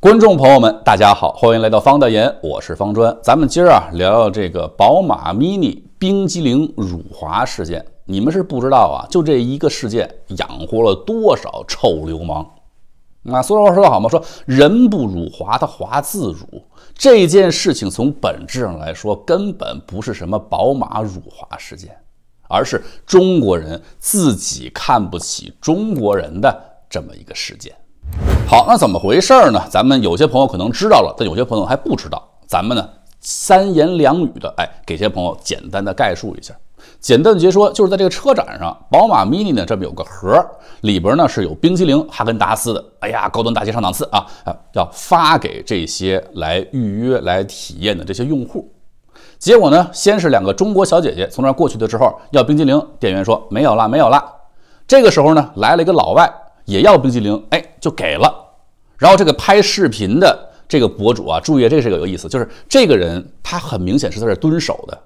观众朋友们，大家好，欢迎来到方大言，我是方砖。咱们今儿啊聊聊这个宝马 Mini 冰激凌辱华事件。你们是不知道啊，就这一个事件，养活了多少臭流氓。那俗话说得好嘛，说人不辱华，他华自辱。这件事情从本质上来说，根本不是什么宝马辱华事件，而是中国人自己看不起中国人的这么一个事件。好，那怎么回事儿呢？咱们有些朋友可能知道了，但有些朋友还不知道。咱们呢，三言两语的，哎，给些朋友简单的概述一下。简单的解说就是，在这个车展上，宝马 MINI 呢，这么有个盒儿，里边呢是有冰激凌、哈根达斯的。哎呀，高端大气上档次啊！啊，要发给这些来预约、来体验的这些用户。结果呢，先是两个中国小姐姐从那儿过去的时候要冰激凌，店员说没有啦，没有啦。这个时候呢，来了一个老外。也要冰激凌，哎，就给了。然后这个拍视频的这个博主啊，注意，这个是个有意思，就是这个人他很明显是在这儿蹲守的，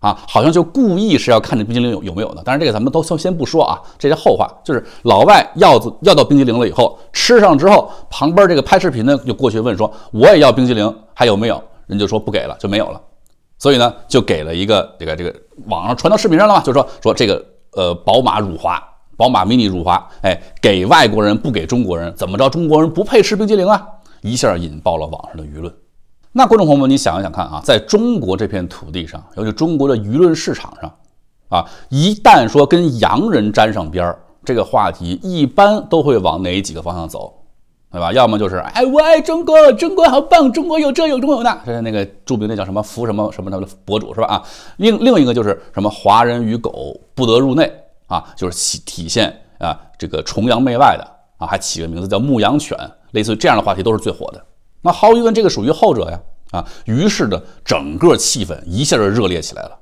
啊，好像就故意是要看着冰激凌有有没有的。但是这个咱们都先先不说啊，这是后话。就是老外要要到冰激凌了以后，吃上之后，旁边这个拍视频的就过去问说：“我也要冰激凌，还有没有？”人就说不给了，就没有了。所以呢，就给了一个这个这个网上传到视频上了嘛，就说说这个呃宝马辱华。宝马 Mini 辱华，哎，给外国人不给中国人，怎么着？中国人不配吃冰激凌啊！一下引爆了网上的舆论。那观众朋友们，你想一想看啊，在中国这片土地上，尤其中国的舆论市场上，啊，一旦说跟洋人沾上边儿，这个话题一般都会往哪几个方向走，对吧？要么就是哎，我爱中国，中国好棒，中国有这有中有那。这是那个著名的叫什么福什么什么什么博主是吧？啊，另另一个就是什么华人与狗不得入内。啊，就是体体现啊，这个崇洋媚外的啊，还起个名字叫牧羊犬，类似于这样的话题都是最火的。那毫无疑问，这个属于后者呀啊。于是呢，整个气氛一下就热烈起来了。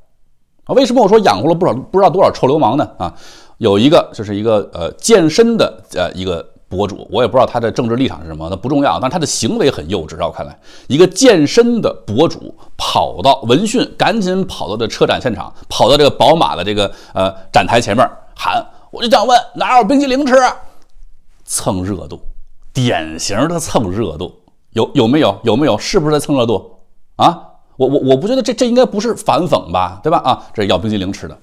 啊，为什么我说养活了不少不知道多少臭流氓呢？啊，有一个就是一个呃健身的呃一个。博主，我也不知道他的政治立场是什么，那不重要。但是他的行为很幼稚，在我看来，一个健身的博主跑到闻讯，赶紧跑到这车展现场，跑到这个宝马的这个呃展台前面喊，我就想问，哪有冰激凌吃？蹭热度，典型的蹭热度。有有没有有没有？是不是在蹭热度啊？我我我不觉得这这应该不是反讽吧？对吧？啊，这要冰激凌吃的。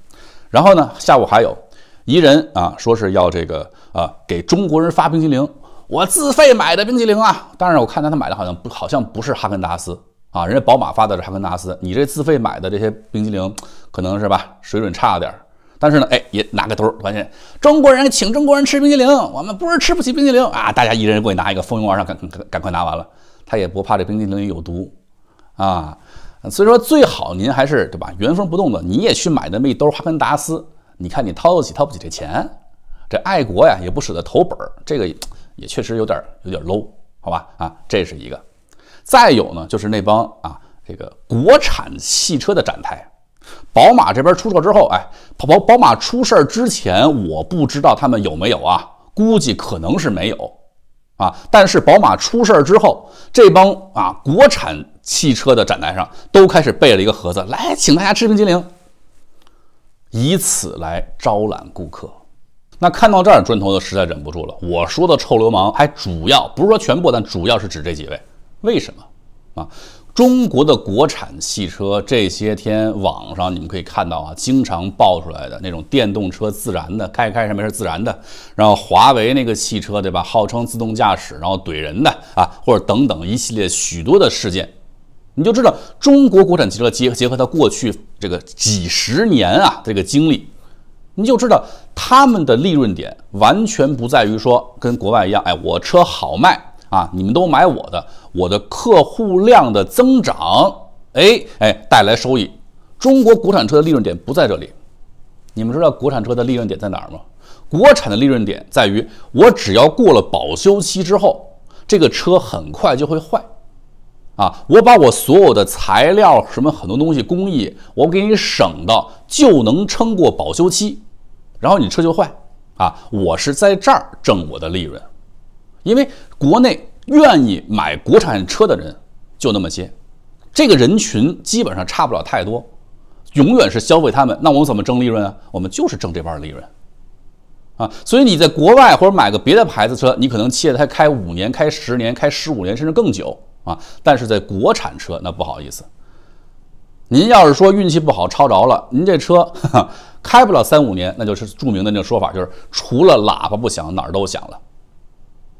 然后呢，下午还有一人啊，说是要这个。啊，给中国人发冰激凌，我自费买的冰激凌啊！当然，我看他他买的好像不好像不是哈根达斯啊，人家宝马发的是哈根达斯，你这自费买的这些冰激凌，可能是吧，水准差点。但是呢，哎，也拿个兜儿，发现中国人请中国人吃冰激凌，我们不是吃不起冰激凌啊！大家一人过去拿一个，蜂拥而上，赶赶赶快拿完了，他也不怕这冰激凌有毒啊。所以说，最好您还是对吧，原封不动的，你也去买那么一兜哈根达斯，你看你掏得起掏不起这钱。这爱国呀，也不舍得投本儿，这个也确实有点有点 low，好吧？啊，这是一个。再有呢，就是那帮啊，这个国产汽车的展台，宝马这边出事之后，哎，宝宝宝马出事儿之前，我不知道他们有没有啊，估计可能是没有啊。但是宝马出事儿之后，这帮啊国产汽车的展台上都开始备了一个盒子，来请大家吃冰激凌，以此来招揽顾客。那看到这儿，砖头就实在忍不住了。我说的臭流氓，还主要不是说全部，但主要是指这几位。为什么啊？中国的国产汽车这些天网上你们可以看到啊，经常爆出来的那种电动车自燃的，开开什么是自燃的，然后华为那个汽车对吧，号称自动驾驶，然后怼人的啊，或者等等一系列许多的事件，你就知道中国国产汽车结结合它过去这个几十年啊这个经历。你就知道他们的利润点完全不在于说跟国外一样，哎，我车好卖啊，你们都买我的，我的客户量的增长，哎哎带来收益。中国国产车的利润点不在这里，你们知道国产车的利润点在哪儿吗？国产的利润点在于我只要过了保修期之后，这个车很快就会坏。啊！我把我所有的材料什么很多东西工艺，我给你省的就能撑过保修期，然后你车就坏。啊！我是在这儿挣我的利润，因为国内愿意买国产车的人就那么些，这个人群基本上差不了太多，永远是消费他们。那我们怎么挣利润啊？我们就是挣这半利润。啊！所以你在国外或者买个别的牌子车，你可能切他开五年、开十年、开十五年，甚至更久。啊，但是在国产车那不好意思，您要是说运气不好超着了，您这车开不了三五年，那就是著名的那个说法，就是除了喇叭不响哪儿都响了，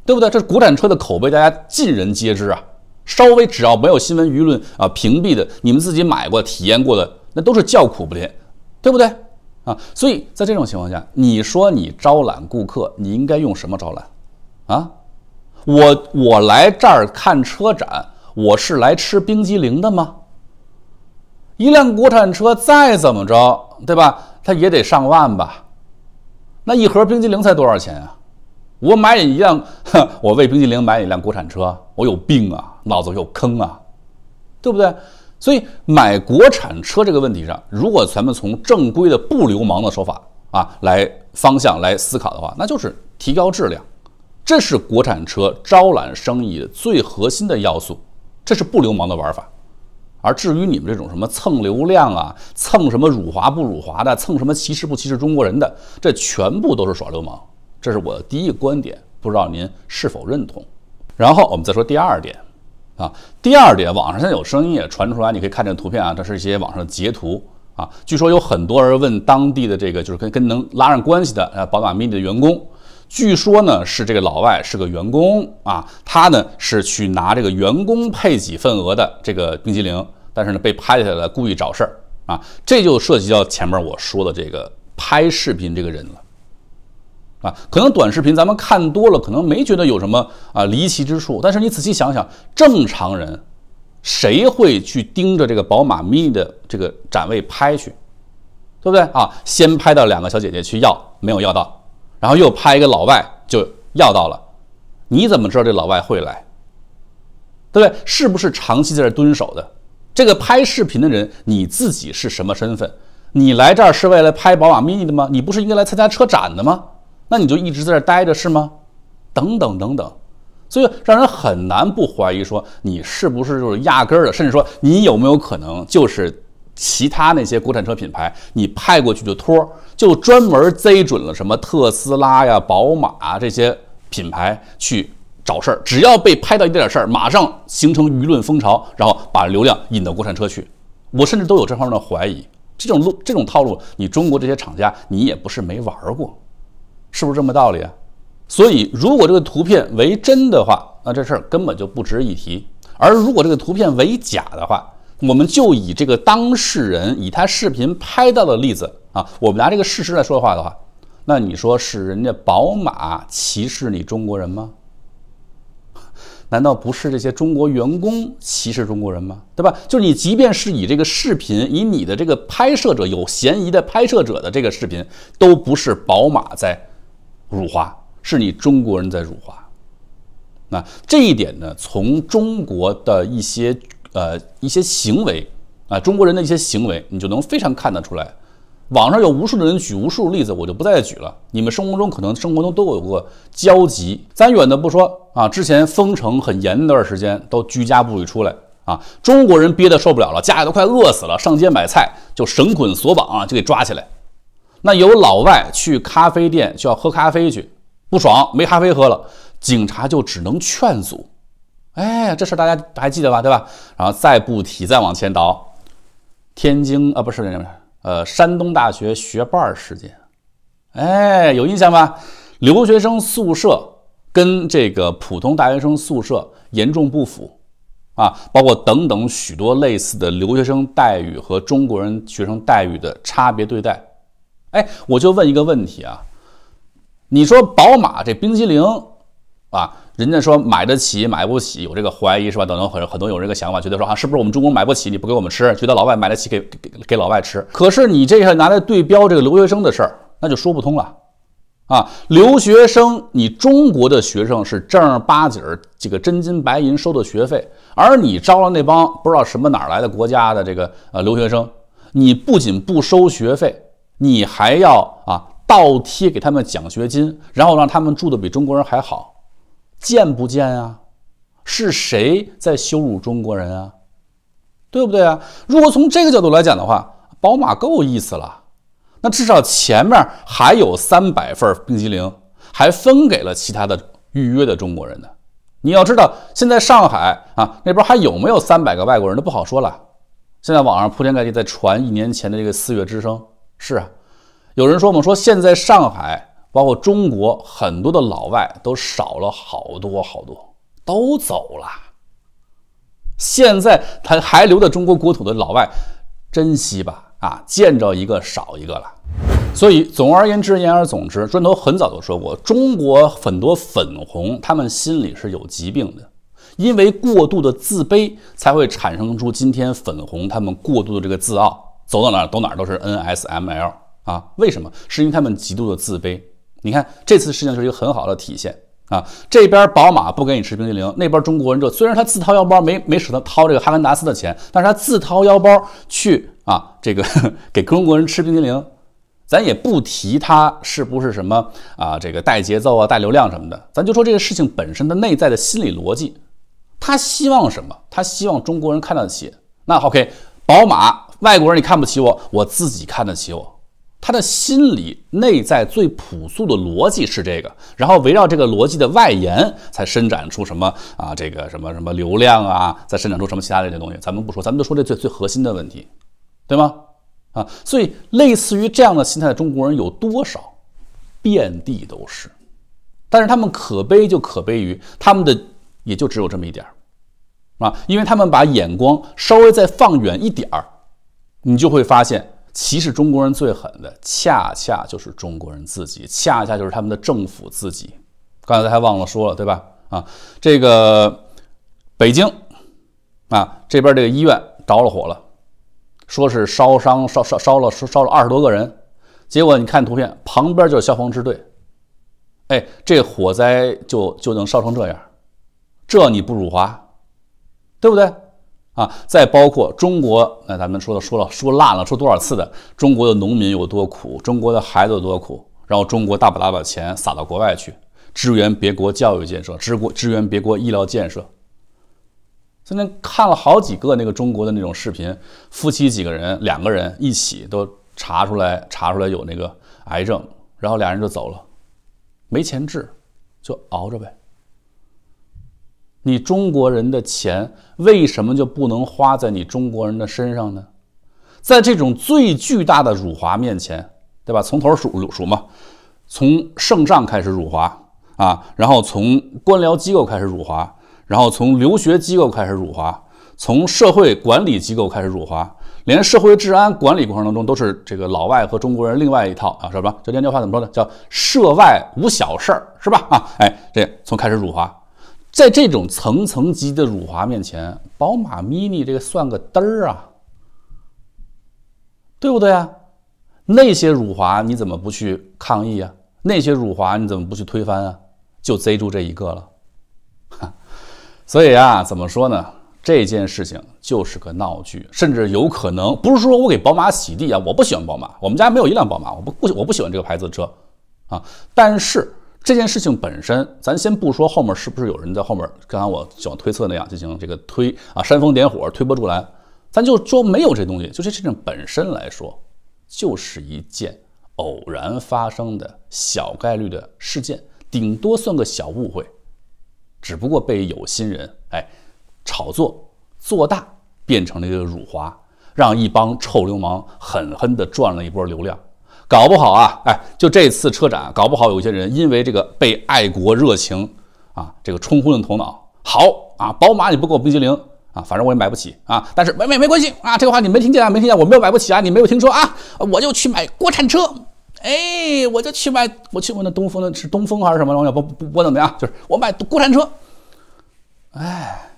对不对？这是国产车的口碑，大家尽人皆知啊。稍微只要没有新闻舆论啊屏蔽的，你们自己买过体验过的，那都是叫苦不迭，对不对？啊，所以在这种情况下，你说你招揽顾客，你应该用什么招揽？啊？我我来这儿看车展，我是来吃冰激凌的吗？一辆国产车再怎么着，对吧？它也得上万吧？那一盒冰激凌才多少钱啊？我买你一辆，我为冰激凌买一辆国产车，我有病啊，脑子有坑啊，对不对？所以买国产车这个问题上，如果咱们从正规的不流氓的说法啊来方向来思考的话，那就是提高质量。这是国产车招揽生意最核心的要素，这是不流氓的玩法。而至于你们这种什么蹭流量啊、蹭什么辱华不辱华的、蹭什么歧视不歧视中国人的，这全部都是耍流氓。这是我的第一个观点，不知道您是否认同？然后我们再说第二点，啊，第二点，网上现在有声音也传出来，你可以看这图片啊，这是一些网上截图啊。据说有很多人问当地的这个，就是跟跟能拉上关系的，呃，宝马、Mini 的员工。据说呢是这个老外是个员工啊，他呢是去拿这个员工配给份额的这个冰激凌，但是呢被拍下来，故意找事儿啊，这就涉及到前面我说的这个拍视频这个人了啊，可能短视频咱们看多了，可能没觉得有什么啊离奇之处，但是你仔细想想，正常人谁会去盯着这个宝马 MINI 的这个展位拍去，对不对啊？先拍到两个小姐姐去要，没有要到。然后又拍一个老外就要到了，你怎么知道这老外会来？对不对？是不是长期在这蹲守的？这个拍视频的人，你自己是什么身份？你来这儿是为了拍宝马 Mini 的吗？你不是应该来参加车展的吗？那你就一直在这待着是吗？等等等等，所以让人很难不怀疑说，你是不是就是压根儿的，甚至说你有没有可能就是？其他那些国产车品牌，你派过去就托，就专门贼准了什么特斯拉呀、宝马这些品牌去找事儿，只要被拍到一点点事儿，马上形成舆论风潮，然后把流量引到国产车去。我甚至都有这方面的怀疑，这种路、这种套路，你中国这些厂家你也不是没玩过，是不是这么道理？啊？所以，如果这个图片为真的话，那这事儿根本就不值一提；而如果这个图片为假的话，我们就以这个当事人以他视频拍到的例子啊，我们拿这个事实来说的话的话，那你说是人家宝马歧视你中国人吗？难道不是这些中国员工歧视中国人吗？对吧？就是你，即便是以这个视频，以你的这个拍摄者有嫌疑的拍摄者的这个视频，都不是宝马在辱华，是你中国人在辱华。那这一点呢，从中国的一些。呃，一些行为啊，中国人的一些行为，你就能非常看得出来。网上有无数的人举无数例子，我就不再举了。你们生活中可能生活中都有过交集。咱远的不说啊，之前封城很严那段时间，都居家不许出来啊，中国人憋得受不了了，家里都快饿死了，上街买菜就绳捆索绑啊，就给抓起来。那有老外去咖啡店就要喝咖啡去，不爽没咖啡喝了，警察就只能劝阻。哎，这事大家还记得吧？对吧？然后再不提，再往前倒，天津啊，不是呃，山东大学学伴事件，哎，有印象吧？留学生宿舍跟这个普通大学生宿舍严重不符，啊，包括等等许多类似的留学生待遇和中国人学生待遇的差别对待。哎，我就问一个问题啊，你说宝马这冰激凌啊，人家说买得起买不起，有这个怀疑是吧？等等，很很多有这个想法，觉得说啊，是不是我们中国买不起，你不给我们吃？觉得老外买得起，给给给老外吃。可是你这下拿来对标这个留学生的事儿，那就说不通了。啊，留学生，你中国的学生是正儿八经儿这个真金白银收的学费，而你招了那帮不知道什么哪儿来的国家的这个呃留学生，你不仅不收学费，你还要啊倒贴给他们奖学金，然后让他们住的比中国人还好。贱不贱啊？是谁在羞辱中国人啊？对不对啊？如果从这个角度来讲的话，宝马够意思了，那至少前面还有三百份冰激凌，还分给了其他的预约的中国人呢。你要知道，现在上海啊那边还有没有三百个外国人，都不好说了。现在网上铺天盖地在传一年前的这个四月之声，是啊，有人说我们说现在上海。包括中国很多的老外都少了好多好多，都走了。现在他还留在中国国土的老外，珍惜吧！啊，见着一个少一个了。所以，总而言之，言而总之，砖头很早就说过，中国很多粉红他们心里是有疾病的，因为过度的自卑才会产生出今天粉红他们过度的这个自傲，走到哪走哪儿都是 N S M L 啊？为什么？是因为他们极度的自卑。你看这次事情就是一个很好的体现啊！这边宝马不给你吃冰激凌，那边中国人就虽然他自掏腰包没没舍得掏这个哈根达斯的钱，但是他自掏腰包去啊，这个 给中国人吃冰激凌。咱也不提他是不是什么啊，这个带节奏啊、带流量什么的，咱就说这个事情本身的内在的心理逻辑。他希望什么？他希望中国人看得起。那 OK，宝马外国人你看不起我，我自己看得起我。他的心理内在最朴素的逻辑是这个，然后围绕这个逻辑的外延才伸展出什么啊，这个什么什么流量啊，再伸展出什么其他的一些东西，咱们不说，咱们就说这最最核心的问题，对吗？啊，所以类似于这样的心态的中国人有多少，遍地都是，但是他们可悲就可悲于他们的也就只有这么一点儿，啊，因为他们把眼光稍微再放远一点儿，你就会发现。歧视中国人最狠的，恰恰就是中国人自己，恰恰就是他们的政府自己。刚才还忘了说了，对吧？啊，这个北京啊，这边这个医院着了火了，说是烧伤烧烧烧了烧烧了二十多个人。结果你看图片，旁边就是消防支队，哎，这火灾就就能烧成这样，这你不辱华，对不对？啊，再包括中国，那咱们说的说了说烂了，说多少次的，中国的农民有多苦，中国的孩子有多苦，然后中国大把大把钱撒到国外去，支援别国教育建设，支国支援别国医疗建设。今天看了好几个那个中国的那种视频，夫妻几个人，两个人一起都查出来查出来有那个癌症，然后俩人就走了，没钱治，就熬着呗。你中国人的钱为什么就不能花在你中国人的身上呢？在这种最巨大的辱华面前，对吧？从头数数嘛，从圣上开始辱华啊，然后从官僚机构开始辱华，然后从留学机构开始辱华，从社会管理机构开始辱华，连社会治安管理过程当中都是这个老外和中国人另外一套啊，什么？这连句话怎么说呢？叫涉外无小事，是吧？啊，哎，这从开始辱华。在这种层层级的辱华面前，宝马 mini 这个算个嘚儿啊，对不对啊？那些辱华你怎么不去抗议啊？那些辱华你怎么不去推翻啊？就贼住这一个了，所以啊，怎么说呢？这件事情就是个闹剧，甚至有可能不是说我给宝马洗地啊，我不喜欢宝马，我们家没有一辆宝马，我不不我不喜欢这个牌子的车啊，但是。这件事情本身，咱先不说后面是不是有人在后面，刚刚我想推测那样进行这个推啊，煽风点火、推波助澜，咱就说没有这东西，就这事情本身来说，就是一件偶然发生的小概率的事件，顶多算个小误会，只不过被有心人哎炒作做大，变成了一个辱华，让一帮臭流氓狠狠地赚了一波流量。搞不好啊，哎，就这次车展，搞不好有些人因为这个被爱国热情啊，这个冲昏了头脑。好啊，宝马你不给我冰激凌啊，反正我也买不起啊。但是没没没关系啊，这个话你没听见啊？没听见，我没有买不起啊，你没有听说啊？我就去买国产车，哎，我就去买，我去问那东风的是东风还是什么？我我我怎么样？就是我买国产车。哎，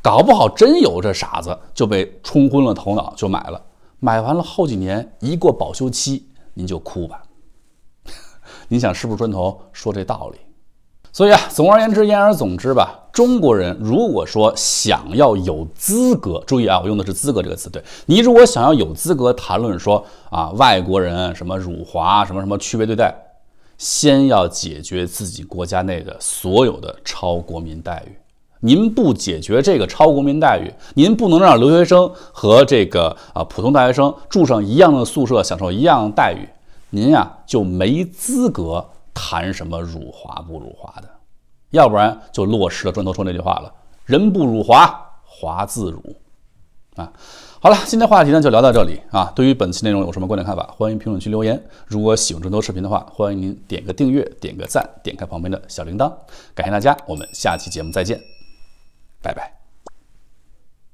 搞不好真有这傻子就被冲昏了头脑就买了，买完了后几年一过保修期。您就哭吧，你 想是不是砖头说这道理？所以啊，总而言之，言而总之吧，中国人如果说想要有资格，注意啊，我用的是资格这个词，对你如果想要有资格谈论说啊，外国人什么辱华什么什么区别对待，先要解决自己国家内的所有的超国民待遇。您不解决这个超国民待遇，您不能让留学生和这个啊普通大学生住上一样的宿舍，享受一样的待遇，您呀就没资格谈什么辱华不辱华的。要不然就落实了，砖头说那句话了：人不辱华，华自辱。啊，好了，今天话题呢就聊到这里啊。对于本期内容有什么观点看法，欢迎评论区留言。如果喜欢砖头视频的话，欢迎您点个订阅，点个赞，点开旁边的小铃铛。感谢大家，我们下期节目再见。拜拜。